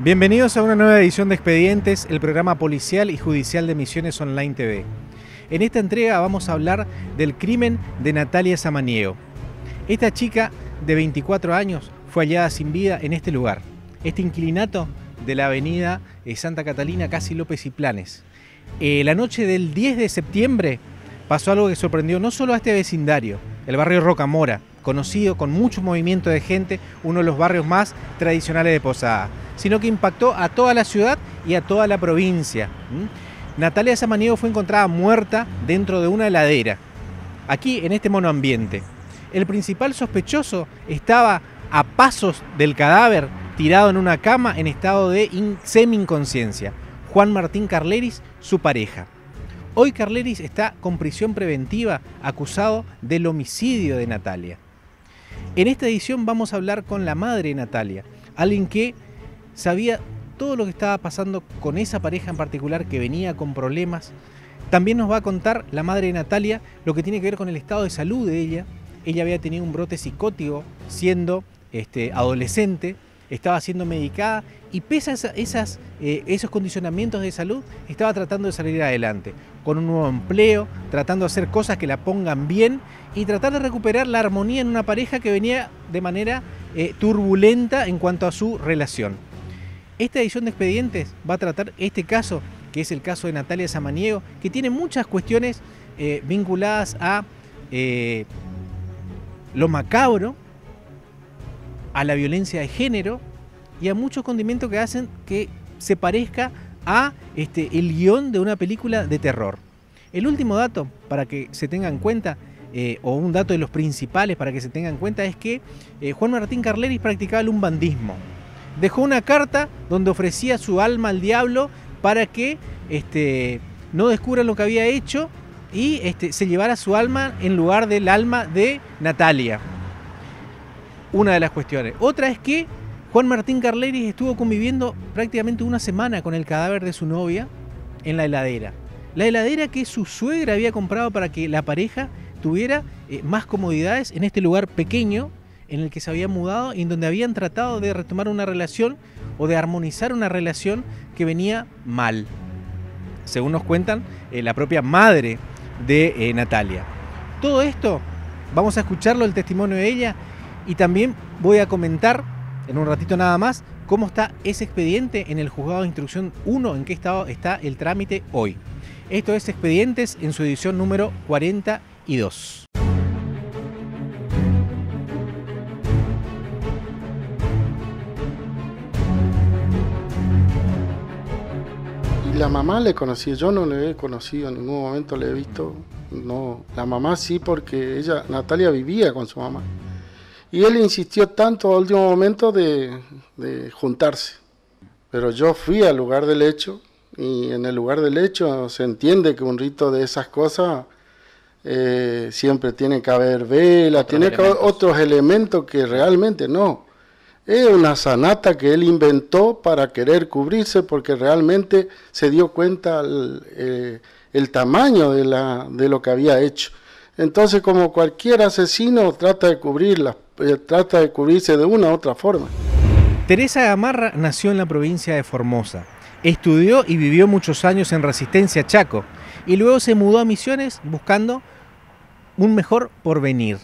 Bienvenidos a una nueva edición de Expedientes, el programa policial y judicial de Misiones Online TV. En esta entrega vamos a hablar del crimen de Natalia Samaniego. Esta chica de 24 años fue hallada sin vida en este lugar, este inquilinato de la avenida eh, Santa Catalina, casi López y Planes. Eh, la noche del 10 de septiembre pasó algo que sorprendió no solo a este vecindario, el barrio Rocamora, conocido, con mucho movimiento de gente, uno de los barrios más tradicionales de Posada, sino que impactó a toda la ciudad y a toda la provincia. Natalia Samaniego fue encontrada muerta dentro de una heladera, aquí en este monoambiente. El principal sospechoso estaba a pasos del cadáver, tirado en una cama en estado de semi-inconsciencia. Juan Martín Carleris, su pareja. Hoy Carleris está con prisión preventiva acusado del homicidio de Natalia. En esta edición vamos a hablar con la madre Natalia, alguien que sabía todo lo que estaba pasando con esa pareja en particular que venía con problemas. También nos va a contar la madre de Natalia lo que tiene que ver con el estado de salud de ella. Ella había tenido un brote psicótico siendo este, adolescente, estaba siendo medicada y pese a esas, eh, esos condicionamientos de salud, estaba tratando de salir adelante, con un nuevo empleo, tratando de hacer cosas que la pongan bien y tratar de recuperar la armonía en una pareja que venía de manera eh, turbulenta en cuanto a su relación. Esta edición de expedientes va a tratar este caso, que es el caso de Natalia Samaniego, que tiene muchas cuestiones eh, vinculadas a lo macabro, a la violencia de género y a muchos condimentos que hacen que se parezca a este, el guión de una película de terror. El último dato para que se tenga en cuenta, eh, o un dato de los principales para que se tengan en cuenta, es que eh, Juan Martín Carleris practicaba el umbandismo. Dejó una carta donde ofrecía su alma al diablo para que este, no descubra lo que había hecho y este, se llevara su alma en lugar del alma de Natalia una de las cuestiones. Otra es que Juan Martín Carleris estuvo conviviendo prácticamente una semana con el cadáver de su novia en la heladera. La heladera que su suegra había comprado para que la pareja tuviera eh, más comodidades en este lugar pequeño en el que se había mudado y en donde habían tratado de retomar una relación o de armonizar una relación que venía mal. Según nos cuentan eh, la propia madre de eh, Natalia. Todo esto, vamos a escucharlo el testimonio de ella y también voy a comentar en un ratito nada más cómo está ese expediente en el juzgado de instrucción 1, en qué estado está el trámite hoy. Esto es Expedientes en su edición número 42. Y la mamá le conocí, yo no le he conocido, en ningún momento le he visto. No, la mamá sí porque ella, Natalia vivía con su mamá. Y él insistió tanto al último momento de, juntarse. Pero yo fui al lugar del hecho y en el lugar del hecho se entiende que un rito de esas cosas eh, siempre tiene que haber velas, tiene que haber otros elementos que realmente no. Es una sanata que él inventó para querer cubrirse porque realmente se dio cuenta eh, el, tamaño de lo que había hecho. Entonces, como cualquier asesino, trata de cubrirla, eh, trata de cubrirse de una u otra forma. Teresa Gamarra nació en la provincia de Formosa. Estudió y vivió muchos años en Resistencia Chaco y luego se mudó a Misiones buscando un mejor porvenir,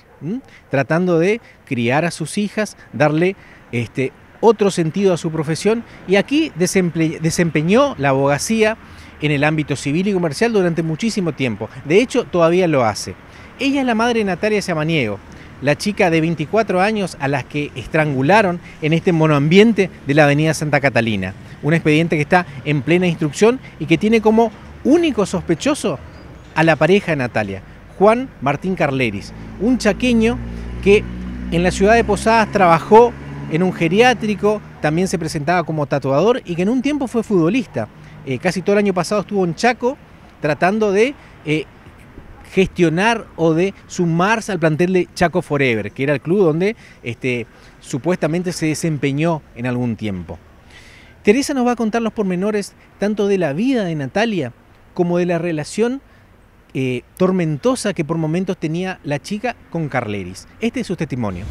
tratando de criar a sus hijas, darle este, otro sentido a su profesión y aquí desempeñó la abogacía en el ámbito civil y comercial durante muchísimo tiempo. De hecho, todavía lo hace. Ella es la madre de Natalia Samaniego, la chica de 24 años a las que estrangularon en este monoambiente de la Avenida Santa Catalina. Un expediente que está en plena instrucción y que tiene como único sospechoso a la pareja de Natalia, Juan Martín Carleris, un chaqueño que en la ciudad de Posadas trabajó en un geriátrico, también se presentaba como tatuador y que en un tiempo fue futbolista. Eh, casi todo el año pasado estuvo en Chaco tratando de eh, gestionar o de sumarse al plantel de Chaco Forever, que era el club donde este, supuestamente se desempeñó en algún tiempo. Teresa nos va a contar los pormenores tanto de la vida de Natalia como de la relación eh, tormentosa que por momentos tenía la chica con Carleris. Este es su testimonio.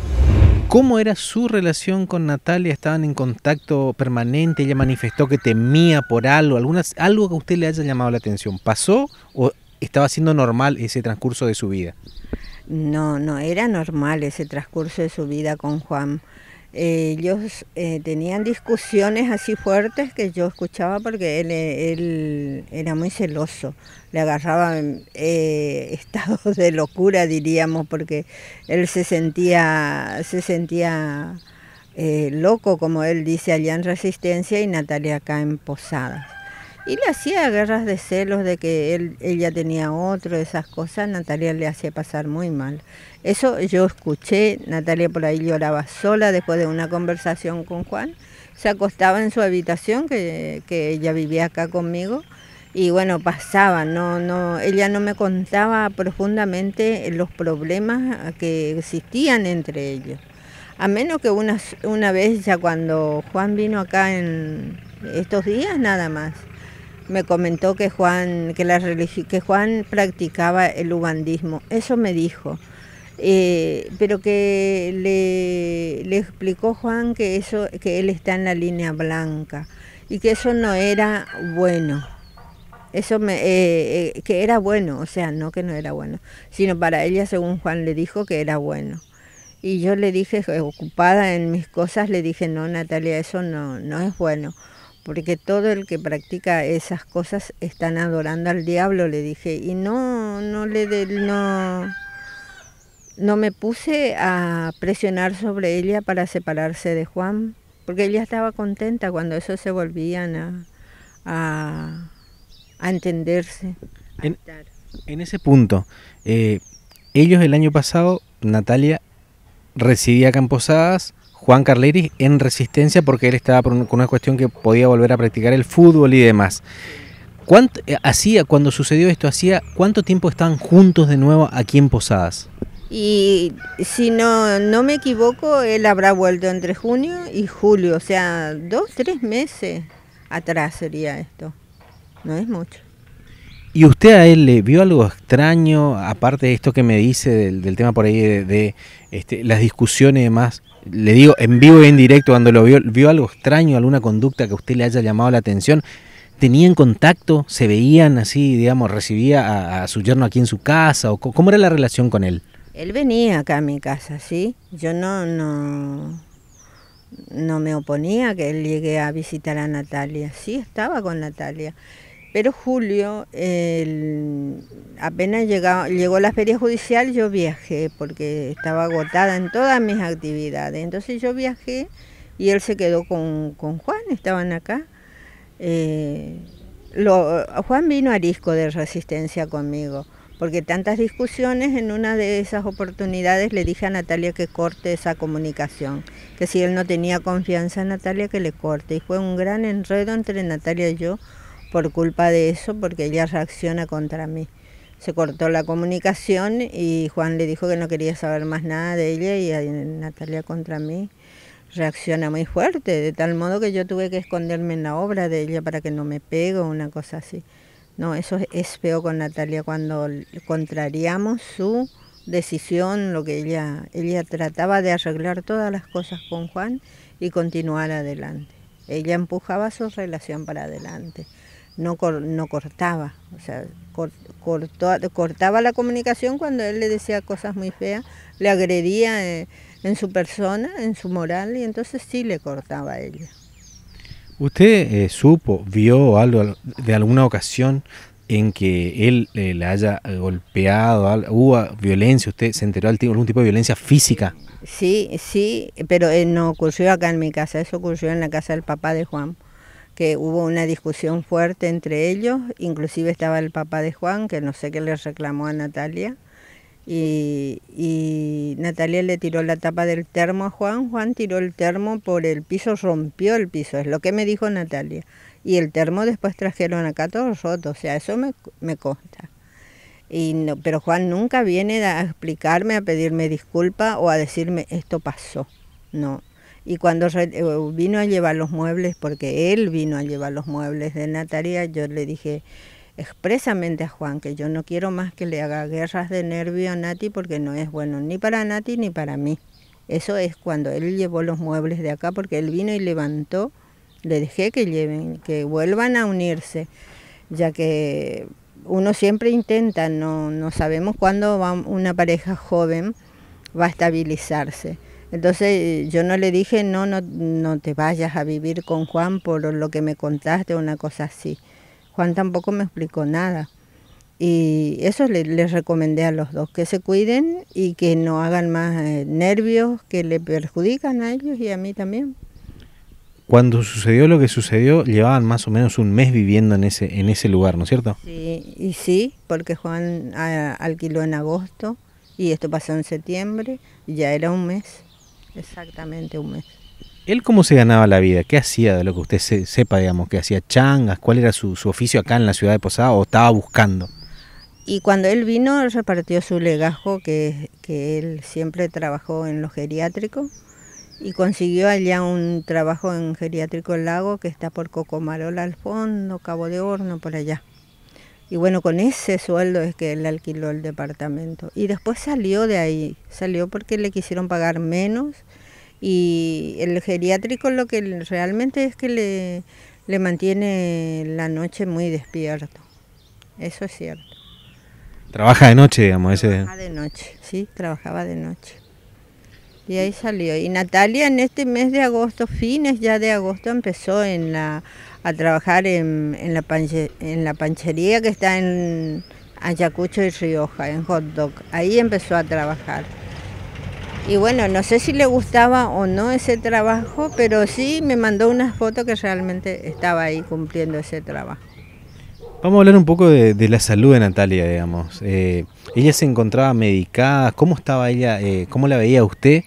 ¿Cómo era su relación con Natalia? ¿Estaban en contacto permanente? ¿Ella manifestó que temía por algo? ¿Algunas, ¿Algo que a usted le haya llamado la atención? ¿Pasó o estaba siendo normal ese transcurso de su vida. No, no era normal ese transcurso de su vida con Juan. ellos eh, tenían discusiones así fuertes que yo escuchaba porque él, eh, era muy celoso, le agarraba eh, estados de locura, diríamos, porque él se sentía, se sentía eh, loco, como él dice, allá en Resistencia y Natalia acá en Posadas. Y le hacía guerras de celos de que él, ella tenía otro, esas cosas, Natalia le hacía pasar muy mal. Eso yo escuché, Natalia por ahí lloraba sola después de una conversación con Juan, se acostaba en su habitación, que, ella vivía acá conmigo, y bueno, pasaba, no, no, ella no me contaba profundamente los problemas que existían entre ellos. A menos que una, una vez ya cuando Juan vino acá en estos días nada más, me comentó que Juan, que la que Juan practicaba el ubandismo. Eso me dijo. Eh, pero que le, explicó Juan que eso, que él está en la línea blanca y que eso no era bueno. Eso me, eh, eh, que era bueno, o sea, no que no era bueno, sino para ella, según Juan le dijo, que era bueno. Y yo le dije, ocupada en mis cosas, le dije, no, Natalia, eso no, no es bueno porque todo el que practica esas cosas están adorando al diablo, le dije, y no, no le no, no me puse a presionar sobre ella para separarse de Juan, porque ella estaba contenta cuando eso se volvían a, entenderse. en, ese punto, eh, ellos el año pasado, Natalia residía acá en Posadas, Juan Carleris en resistencia porque él estaba con una cuestión que podía volver a practicar el fútbol y demás. ¿Cuánto, eh, hacía, cuando sucedió esto, hacía cuánto tiempo estaban juntos de nuevo aquí en Posadas? Y si no, no me equivoco, él habrá vuelto entre junio y julio, o sea, dos, tres meses atrás sería esto. No es mucho. ¿Y usted a él le vio algo extraño, aparte de esto que me dice del, tema por ahí de, este, las discusiones y demás? le digo en vivo y en directo, cuando lo vio, vio algo extraño, alguna conducta que a usted le haya llamado la atención, ¿tenían contacto? ¿Se veían así, digamos, recibía a, a su yerno aquí en su casa? o ¿Cómo era la relación con él? Él venía acá a mi casa, sí. Yo no, no, no me oponía que él llegue a visitar a Natalia. Sí, estaba con Natalia. Pero Julio, apenas llegó la feria judicial, yo viajé porque estaba agotada en todas mis actividades. Entonces yo viajé y él se quedó con, Juan, estaban acá. Eh, Juan vino risco de resistencia conmigo, porque tantas discusiones, en una de esas oportunidades le dije a Natalia que corte esa comunicación, que si él no tenía confianza en Natalia, que le corte. Y fue un gran enredo entre Natalia y yo por culpa de eso, porque ella reacciona contra mí. Se cortó la comunicación y Juan le dijo que no quería saber más nada de ella y Natalia contra mí reacciona muy fuerte, de tal modo que yo tuve que esconderme en la obra de ella para que no me pegue o una cosa así. No, eso es feo con Natalia cuando contrariamos su decisión, lo que ella, ella trataba de arreglar todas las cosas con Juan y continuar adelante. Ella empujaba su relación para adelante no, no cortaba, o sea, cortaba la comunicación cuando él le decía cosas muy feas, le agredía eh, en, su persona, en su moral, y entonces sí le cortaba a ella. ¿Usted eh, supo, vio algo de alguna ocasión en que él eh, le haya golpeado? ¿Hubo violencia? ¿Usted se enteró de algún tipo de violencia física? Sí, sí, pero no ocurrió acá en mi casa, eso ocurrió en la casa del papá de Juan que hubo una discusión fuerte entre ellos, inclusive estaba el papá de Juan, que no sé qué le reclamó a Natalia, y, Natalia le tiró la tapa del termo a Juan, Juan tiró el termo por el piso, rompió el piso, es lo que me dijo Natalia, y el termo después trajeron acá todos rotos, o sea, eso me, me consta. Y pero Juan nunca viene a explicarme, a pedirme disculpa o a decirme esto pasó. No, y cuando eh, vino a llevar los muebles, porque él vino a llevar los muebles de Natalia, yo le dije expresamente a Juan que yo no quiero más que le haga guerras de nervio a Nati porque no es bueno ni para Nati ni para mí. Eso es cuando él llevó los muebles de acá porque él vino y levantó, le dejé que lleven, que vuelvan a unirse, ya que uno siempre intenta, no, no sabemos cuándo va una pareja joven va a estabilizarse. Entonces eh, yo no le dije, no, no, no te vayas a vivir con Juan por lo que me contaste, una cosa así. Juan tampoco me explicó nada. Y eso les le recomendé a los dos, que se cuiden y que no hagan más eh, nervios que le perjudican a ellos y a mí también. Cuando sucedió lo que sucedió, llevaban más o menos un mes viviendo en ese, en ese lugar, ¿no es cierto? Sí, y sí, porque Juan ah, alquiló en agosto y esto pasó en septiembre, y ya era un mes. Exactamente un mes. ¿Él cómo se ganaba la vida? ¿Qué hacía de lo que usted se, sepa, digamos, que hacía changas? ¿Cuál era su, oficio acá en la ciudad de Posada o estaba buscando? Y cuando él vino, repartió su legajo, que, que él siempre trabajó en los geriátrico y consiguió allá un trabajo en Geriátrico Lago, que está por Cocomarola al fondo, Cabo de Horno, por allá. Y bueno, con ese sueldo es que él alquiló el departamento. Y después salió de ahí, salió porque le quisieron pagar menos. Y el geriátrico lo que realmente es que le, le mantiene la noche muy despierto. Eso es cierto. Trabaja de noche, digamos. Trabaja ese... de noche, sí, trabajaba de noche. Y ahí salió. Y Natalia en este mes de agosto, fines ya de agosto, empezó en la a trabajar en, en, la panche, en, la panchería que está en Ayacucho y Rioja, en Hot Dog. Ahí empezó a trabajar. Y bueno, no sé si le gustaba o no ese trabajo, pero sí me mandó unas fotos que realmente estaba ahí cumpliendo ese trabajo. Vamos a hablar un poco de, la salud de Natalia, digamos. Eh, ella se encontraba medicada, ¿cómo estaba ella? Eh, ¿Cómo la veía usted?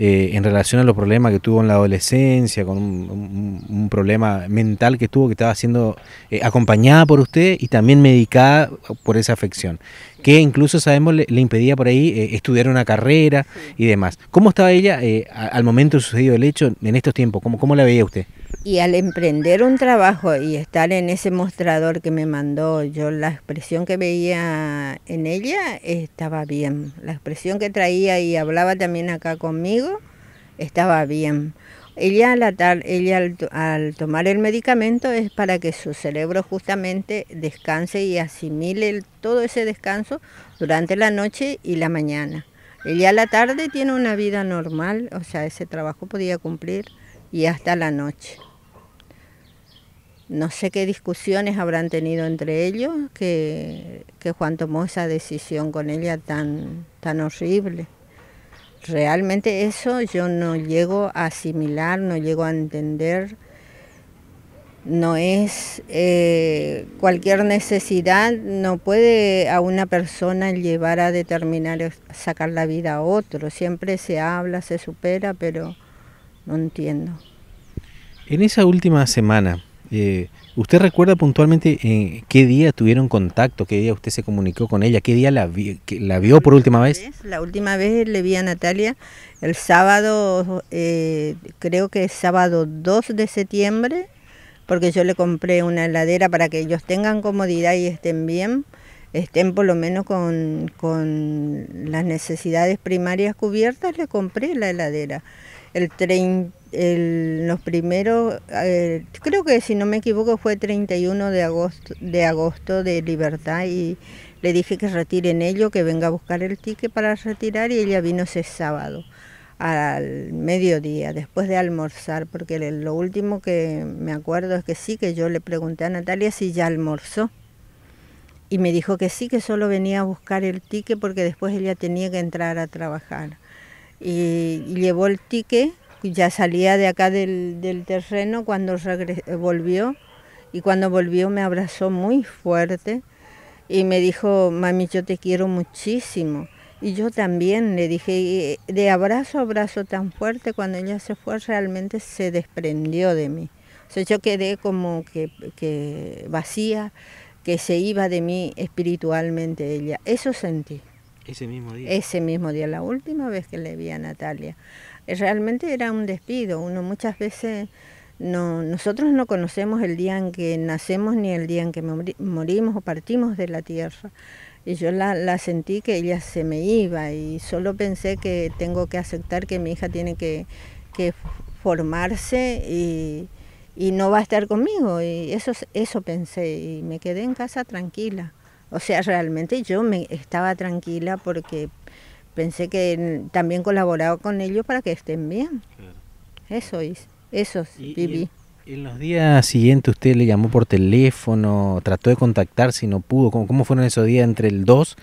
Eh, en relación a los problemas que tuvo en la adolescencia, con un, problema mental que tuvo, que estaba siendo eh, acompañada por usted y también medicada por esa afección, que incluso sabemos le, impedía por ahí eh, estudiar una carrera y demás. ¿Cómo estaba ella al momento sucedido el hecho en estos tiempos? ¿Cómo, cómo la veía usted? Y al emprender un trabajo y estar en ese mostrador que me mandó, yo la expresión que veía en ella estaba bien. La expresión que traía y hablaba también acá conmigo estaba bien. Ella, al, tomar el medicamento es para que su cerebro justamente descanse y asimile todo ese descanso durante la noche y la mañana. Ella a la tarde tiene una vida normal, o sea, ese trabajo podía cumplir y hasta la noche no sé qué discusiones habrán tenido entre ellos que, Juan tomó esa decisión con ella tan, tan horrible. Realmente eso yo no llego a asimilar, no llego a entender. No es eh, cualquier necesidad, no puede a una persona llevar a determinar sacar la vida a otro. Siempre se habla, se supera, pero no entiendo. En esa última semana, eh, ¿Usted recuerda puntualmente en eh, qué día tuvieron contacto, qué día usted se comunicó con ella, qué día la, vio por última vez? La última vez le vi a Natalia el sábado, eh, creo que es sábado 2 de septiembre, porque yo le compré una heladera para que ellos tengan comodidad y estén bien, estén por lo menos con, con las necesidades primarias cubiertas, le compré la heladera. El 30 el, los primeros, eh, creo que si no me equivoco fue 31 de agosto, de agosto de Libertad y le dije que retiren ello, que venga a buscar el ticket para retirar y ella vino ese sábado al mediodía, después de almorzar, porque lo último que me acuerdo es que sí, que yo le pregunté a Natalia si ya almorzó. Y me dijo que sí, que solo venía a buscar el ticket porque después ella tenía que entrar a trabajar. Y, y llevó el ticket ya salía de acá del, terreno cuando eh, volvió y cuando volvió me abrazó muy fuerte y me dijo, mami, yo te quiero muchísimo. Y yo también le dije, eh, de abrazo a abrazo tan fuerte, cuando ella se fue realmente se desprendió de mí. O sea, yo quedé como que, que vacía, que se iba de mí espiritualmente ella. Eso sentí. Ese mismo día. Ese mismo día, la última vez que le vi a Natalia. Eh, realmente era un despido. Uno muchas veces no, nosotros no conocemos el día en que nacemos ni el día en que morimos o partimos de la tierra. Y yo la, sentí que ella se me iba y solo pensé que tengo que aceptar que mi hija tiene que, formarse y, no va a estar conmigo. Y eso, eso pensé y me quedé en casa tranquila. O sea, realmente yo me estaba tranquila porque pensé que también colaboraba con ellos para que estén bien. Eso hice, eso viví. en, los días siguientes usted le llamó por teléfono, trató de contactar si no pudo. ¿Cómo, fueron esos días entre el 2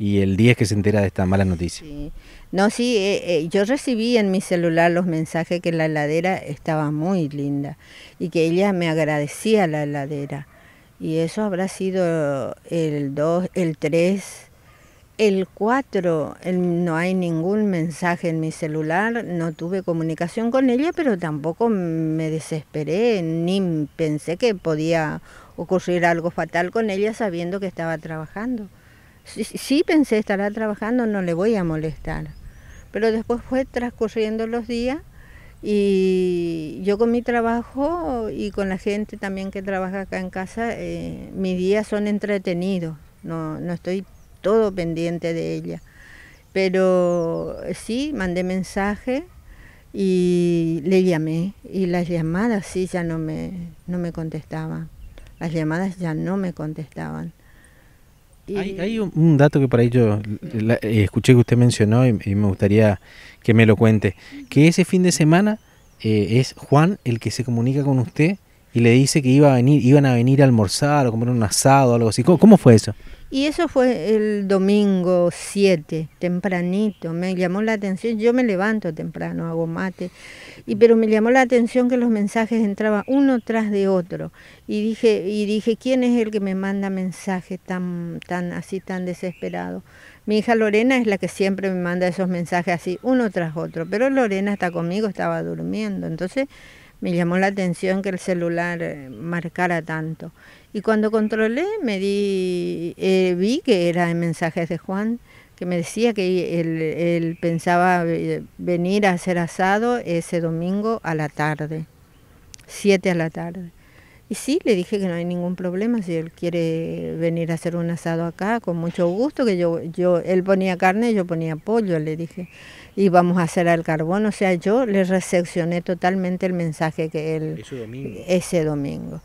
y el 10 que se entera de esta mala noticia? No, sí, eh, eh, yo recibí en mi celular los mensajes que la heladera estaba muy linda y que ella me agradecía la heladera. Y eso habrá sido el 2, el 3 el 4 no hay ningún mensaje en mi celular, no tuve comunicación con ella, pero tampoco me desesperé ni pensé que podía ocurrir algo fatal con ella sabiendo que estaba trabajando. Sí, pensé estará trabajando, no le voy a molestar. Pero después fue transcurriendo los días y yo con mi trabajo y con la gente también que trabaja acá en casa, eh, mis días son entretenidos, no, no estoy todo pendiente de ella. Pero sí, mandé mensaje y le llamé y las llamadas sí ya no me, no me contestaban. Las llamadas ya no me contestaban. Hay, un, dato que para ahí eh, escuché que usted mencionó y, me gustaría que me lo cuente. Que ese fin de semana eh, es Juan el que se comunica con usted y le dice que iba a venir, iban a venir a almorzar o comer un asado o algo así. cómo fue eso? Y eso fue el domingo 7, tempranito. Me llamó la atención, yo me levanto temprano, hago mate, y, pero me llamó la atención que los mensajes entraban uno tras de otro. Y dije, y dije ¿quién es el que me manda mensajes tan, tan así, tan desesperado? Mi hija Lorena es la que siempre me manda esos mensajes así, uno tras otro. Pero Lorena está conmigo, estaba durmiendo. Entonces me llamó la atención que el celular eh, marcara tanto. Y cuando controlé, me di, eh, vi que era en mensajes de Juan, que me decía que él, pensaba eh, venir a hacer asado ese domingo a la tarde, siete a la tarde. Y sí, le dije que no hay ningún problema, si él quiere venir a hacer un asado acá, con mucho gusto, que yo, yo, él ponía carne y yo ponía pollo, le dije, y vamos a hacer al carbón. O sea, yo le recepcioné totalmente el mensaje que él... Ese domingo. Ese domingo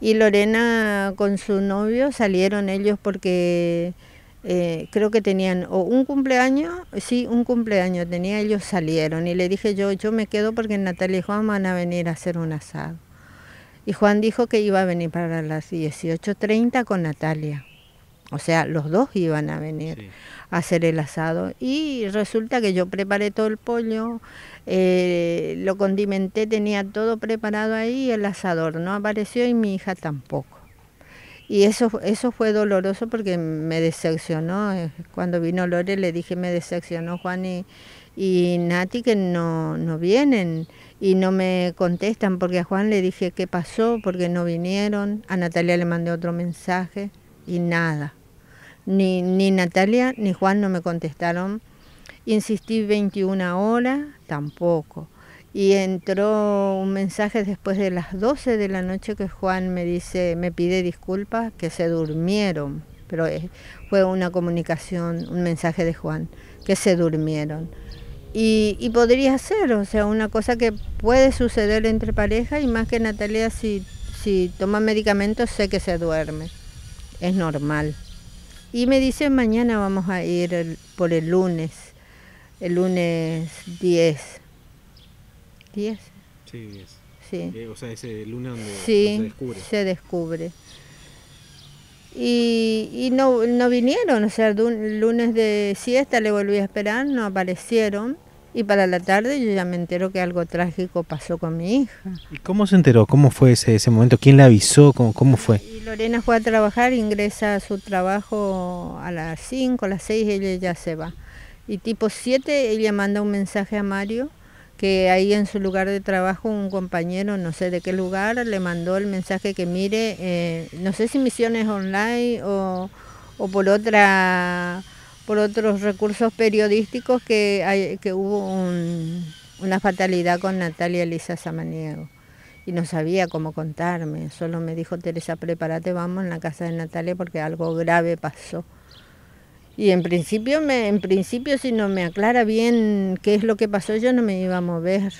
y Lorena con su novio salieron ellos porque eh, creo que tenían o un cumpleaños, sí, un cumpleaños tenía, ellos salieron y le dije yo, yo me quedo porque Natalia y Juan van a venir a hacer un asado. Y Juan dijo que iba a venir para las 18.30 con Natalia. O sea, los dos iban a venir a hacer el asado. Y resulta que yo preparé todo el pollo, eh, lo condimenté, tenía todo preparado ahí, el asador no apareció y mi hija tampoco. Y eso, eso fue doloroso porque me decepcionó. Eh, cuando vino Lore le dije, me decepcionó Juan y, y Nati que no, no vienen y no me contestan porque a Juan le dije qué pasó, porque no vinieron. A Natalia le mandé otro mensaje y nada. Ni, ni Natalia ni Juan no me contestaron. Insistí 21 horas, tampoco. Y entró un mensaje después de las 12 de la noche que Juan me dice, me pide disculpas, que se durmieron. Pero eh, fue una comunicación, un mensaje de Juan, que se durmieron. Y, podría ser, o sea, una cosa que puede suceder entre pareja y más que Natalia si toma medicamentos sé que se duerme, es normal. Y me dice, mañana vamos a ir por el lunes, el lunes 10. ¿10? Sí, 10. Sí. Eh, o sea, ese lunes donde, se descubre. Se descubre. Y, no, no, vinieron, o sea, el lunes de siesta le volví a esperar, no aparecieron. Y para la tarde yo ya me entero que algo trágico pasó con mi hija. ¿Y cómo se enteró? ¿Cómo fue ese, ese momento? ¿Quién la avisó? ¿Cómo, cómo fue? Y Lorena fue a trabajar, ingresa a su trabajo a las 5, a las 6, ella ya se va. Y tipo 7 ella manda un mensaje a Mario que ahí en su lugar de trabajo un compañero, no sé de qué lugar, le mandó el mensaje que mire, eh, no sé si misiones online o, o por otra por otros recursos periodísticos que, hay, que hubo una fatalidad con Natalia Elisa Samaniego. Y no sabía cómo contarme, solo me dijo Teresa, prepárate, vamos a la casa de Natalia porque algo grave pasó. Y en principio, me, en principio si no me aclara bien qué es lo que pasó, yo no me iba a mover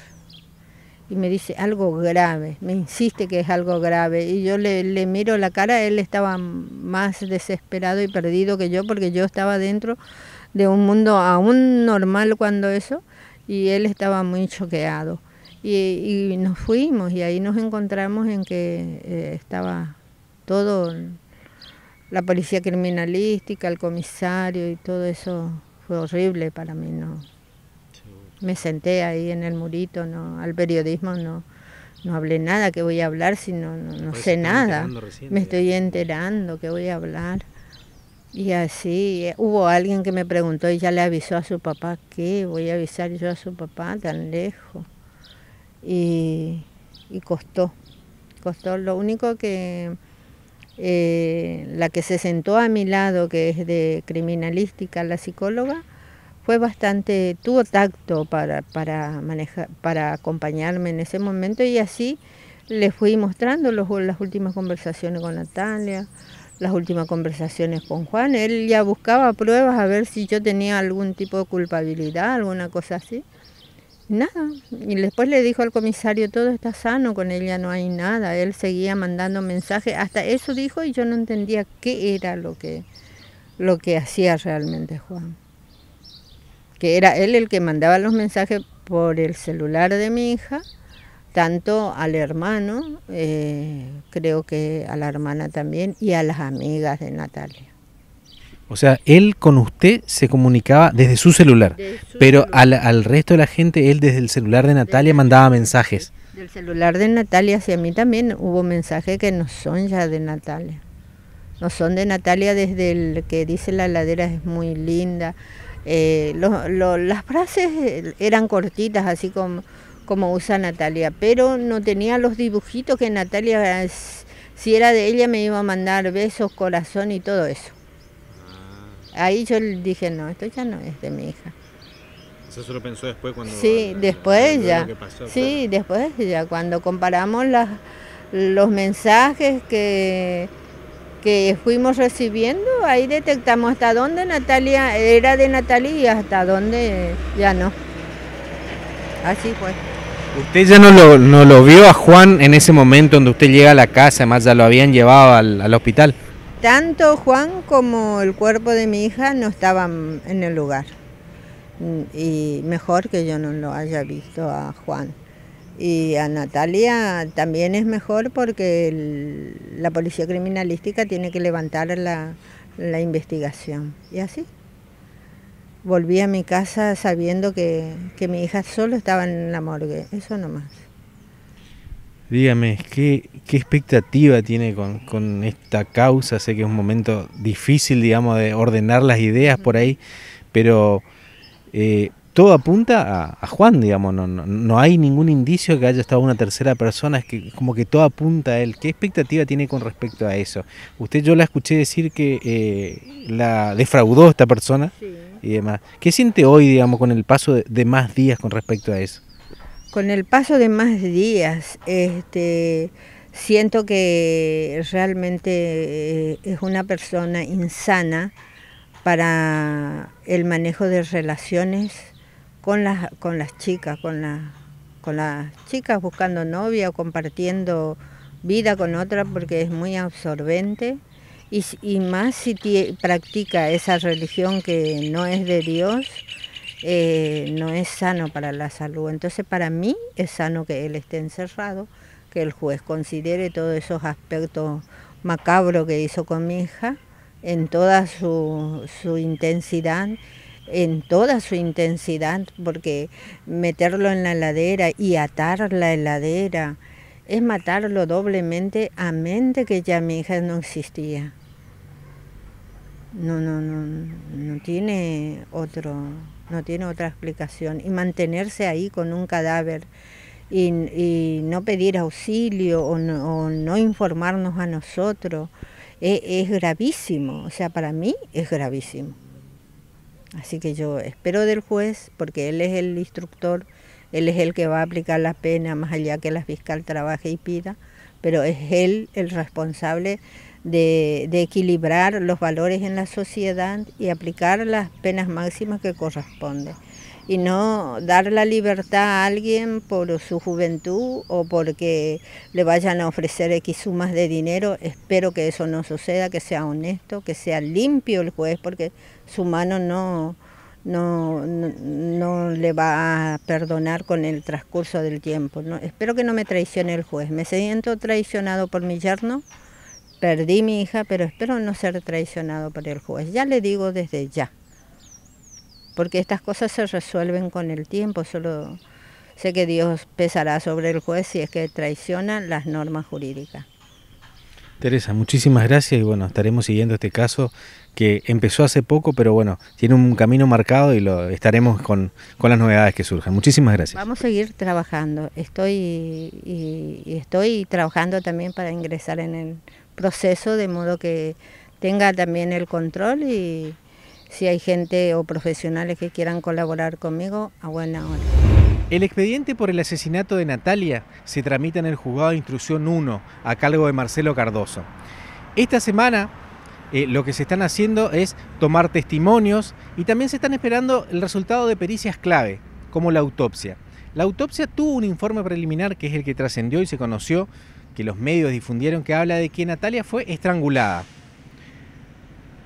y me dice algo grave, me insiste que es algo grave. Y yo le, miro la cara, él estaba más desesperado y perdido que yo porque yo estaba dentro de un mundo aún normal cuando eso y él estaba muy choqueado. Y, nos fuimos y ahí nos encontramos en que eh, estaba todo, la policía criminalística, el comisario y todo eso fue horrible para mí, ¿no? Me senté ahí en el murito, no, al periodismo no, no hablé nada, que voy a hablar si no, pues, sé nada. me estoy enterando que voy a hablar. Y así, eh, hubo alguien que me preguntó y ya le avisó a su papá, que Voy a avisar yo a su papá tan lejos. Y, costó, costó. Lo único que eh, la que se sentó a mi lado, que es de criminalística, la psicóloga, fue bastante, tuvo tacto para, para, manejar, para acompañarme en ese momento y así le fui mostrando los, las últimas conversaciones con Natalia, las últimas conversaciones con Juan. Él ya buscaba pruebas a ver si yo tenía algún tipo de culpabilidad, alguna cosa así. Nada. Y después le dijo al comisario, todo está sano, con ella no hay nada. Él seguía mandando mensajes, hasta eso dijo y yo no entendía qué era lo que, lo que hacía realmente Juan que era él el que mandaba los mensajes por el celular de mi hija, tanto al hermano, eh, creo que a la hermana también, y a las amigas de Natalia. O sea, él con usted se comunicaba desde su celular, pero Al, resto de la gente, él desde el celular de Natalia mandaba mensajes. Del celular de Natalia hacia mí también hubo mensajes que no son ya de Natalia. No son de Natalia desde el que dice la ladera es muy linda, eh, las frases eh, eran cortitas, así como, como usa Natalia, pero no tenía los dibujitos que Natalia, eh, si era de ella, me iba a mandar besos, corazón y todo eso. Ah. Ahí yo dije, no, esto ya no es de mi hija. Eso se lo pensó después cuando... Sí, después ya. sí, después ya, cuando comparamos las, los mensajes que que fuimos recibiendo, ahí detectamos hasta dónde Natalia era de Natalia y hasta dónde ya no. Así fue. ¿Usted ya no lo, vio a Juan en ese momento donde usted llega a la casa, además ya lo habían llevado al hospital? Tanto Juan como el cuerpo de mi hija no estaban en el lugar. Mm, y mejor que yo no lo haya visto a Juan. Y a Natalia también es mejor porque la policía criminalística tiene que levantar la, investigación. Y así. Volví a mi casa sabiendo que, mi hija solo estaba en la morgue, eso nomás. Dígame, ¿qué, expectativa tiene con, esta causa? Sé que es un momento difícil, digamos, de ordenar las ideas por ahí, pero eh, todo apunta a, Juan, digamos, no, no, hay ningún indicio que haya estado una tercera persona, es que como que todo apunta a él. ¿Qué expectativa tiene con respecto a eso? Usted yo la escuché decir que eh, la defraudó esta persona y demás. ¿Qué siente hoy, digamos, con el paso de, de, más días con respecto a eso? Con el paso de más días, este, siento que realmente eh, es una persona insana para el manejo de relaciones con las, con las chicas, con, la, con las chicas buscando novia o compartiendo vida con otra porque es muy absorbente. Y, más si practica esa religión que no es de Dios, eh, no es sano para la salud. Entonces para mí es sano que él esté encerrado, que el juez considere todos esos aspectos macabros que hizo con mi hija en toda su intensidad en toda su intensidad, porque meterlo en la heladera y atar la heladera es matarlo doblemente, a mente que ya mi hija no existía. No, no, no, no tiene otro, no tiene otra explicación. Y mantenerse ahí con un cadáver y, no pedir auxilio o no, informarnos a nosotros e, es gravísimo. O sea, para mí es gravísimo. Así que yo espero del juez, porque él es el instructor, él es el que va a aplicar la pena, más allá que la fiscal trabaje y pida, pero es él el responsable de, de equilibrar los valores en la sociedad y aplicar las penas máximas que corresponden y no dar la libertad a alguien por su juventud o porque le vayan a ofrecer X sumas de dinero. Espero que eso no suceda, que sea honesto, que sea limpio el juez, porque su mano no, no, no, le va a perdonar con el transcurso del tiempo. Espero que no me traicione el juez. Me siento traicionado por mi yerno. Perdí mi hija, pero espero no ser traicionado por el juez. Ya le digo desde ya porque estas cosas se resuelven con el tiempo, solo sé que Dios pesará sobre el juez si es que traicionan las normas jurídicas. Teresa, muchísimas gracias y bueno, estaremos siguiendo este caso que empezó hace poco, pero bueno, tiene un camino marcado y lo estaremos con, con las novedades que surjan. Muchísimas gracias. Vamos a seguir trabajando. Estoy y estoy trabajando también para ingresar en el proceso de modo que tenga también el control y si hay gente o profesionales que quieran colaborar conmigo, a buena hora. El expediente por el asesinato de Natalia se tramita en el juzgado de instrucción 1 a cargo de Marcelo Cardoso. Esta semana eh, lo que se están haciendo es tomar testimonios y también se están esperando el resultado de pericias clave, como la autopsia. La autopsia tuvo un informe preliminar que es el que trascendió y se conoció, que los medios difundieron, que habla de que Natalia fue estrangulada.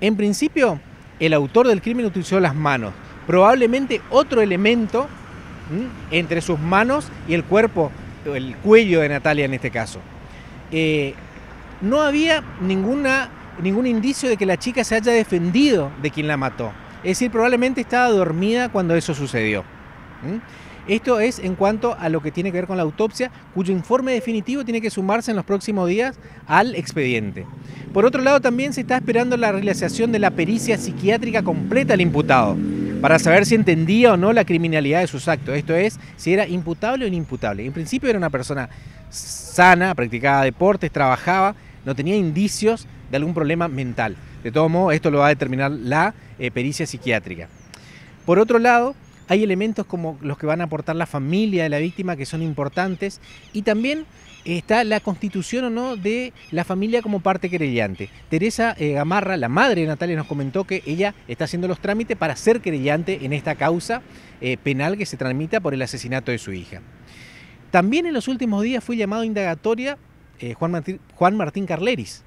En principio, el autor del crimen utilizó las manos. Probablemente otro elemento entre sus manos y el cuerpo, el cuello de Natalia en este caso. Eh, no había ninguna, ningún indicio de que la chica se haya defendido de quien la mató. Es decir, probablemente estaba dormida cuando eso sucedió. Esto es en cuanto a lo que tiene que ver con la autopsia, cuyo informe definitivo tiene que sumarse en los próximos días al expediente. Por otro lado, también se está esperando la realización de la pericia psiquiátrica completa al imputado para saber si entendía o no la criminalidad de sus actos. Esto es, si era imputable o inimputable. En principio era una persona sana, practicaba deportes, trabajaba, no tenía indicios de algún problema mental. De todo modo, esto lo va a determinar la eh, pericia psiquiátrica. Por otro lado, hay elementos como los que van a aportar la familia de la víctima que son importantes y también está la constitución o no de la familia como parte querellante. Teresa eh, Gamarra, la madre de Natalia, nos comentó que ella está haciendo los trámites para ser querellante en esta causa eh, penal que se tramita por el asesinato de su hija. También en los últimos días fue llamado a indagatoria eh, Juan, Martín, Carleris.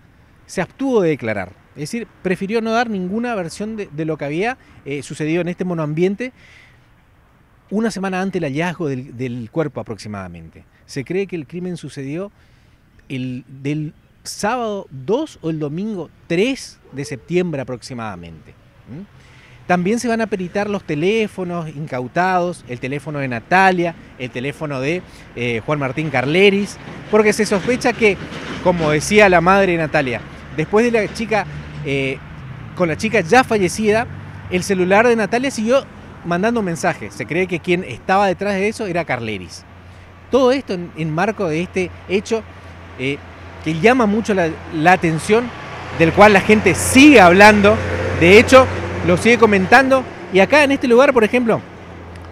Se abstuvo de declarar. Es decir, prefirió no dar ninguna versión de lo que había sucedido en este monoambiente una semana antes del hallazgo del, cuerpo aproximadamente. Se cree que el crimen sucedió el, del sábado 2 o el domingo 3 de septiembre aproximadamente. ¿Mm? También se van a peritar los teléfonos incautados, el teléfono de Natalia, el teléfono de eh, Juan Martín Carleris, porque se sospecha que, como decía la madre de Natalia, después de la chica, eh, con la chica ya fallecida, el celular de Natalia siguió mandando mensajes. Se cree que quien estaba detrás de eso era Carleris. Todo esto en, marco de este hecho eh, que llama mucho la, atención, del cual la gente sigue hablando, de hecho lo sigue comentando. Y acá en este lugar, por ejemplo,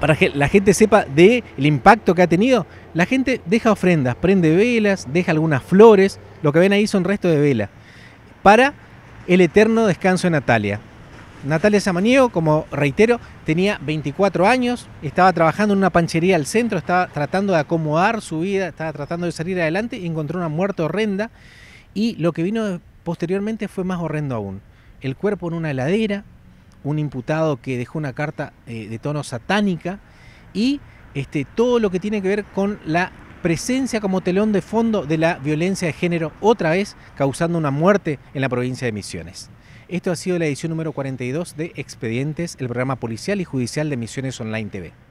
para que la gente sepa del impacto que ha tenido, la gente deja ofrendas, prende velas, deja algunas flores, lo que ven ahí son restos de vela, para el eterno descanso de Natalia. Natalia Samaniego, como reitero, tenía 24 años, estaba trabajando en una panchería al centro, estaba tratando de acomodar su vida, estaba tratando de salir adelante y encontró una muerte horrenda. Y lo que vino posteriormente fue más horrendo aún. El cuerpo en una heladera, un imputado que dejó una carta eh, de tono satánica y este, todo lo que tiene que ver con la presencia como telón de fondo de la violencia de género, otra vez causando una muerte en la provincia de Misiones. Esto ha sido la edición número 42 de Expedientes, el programa policial y judicial de Misiones Online TV.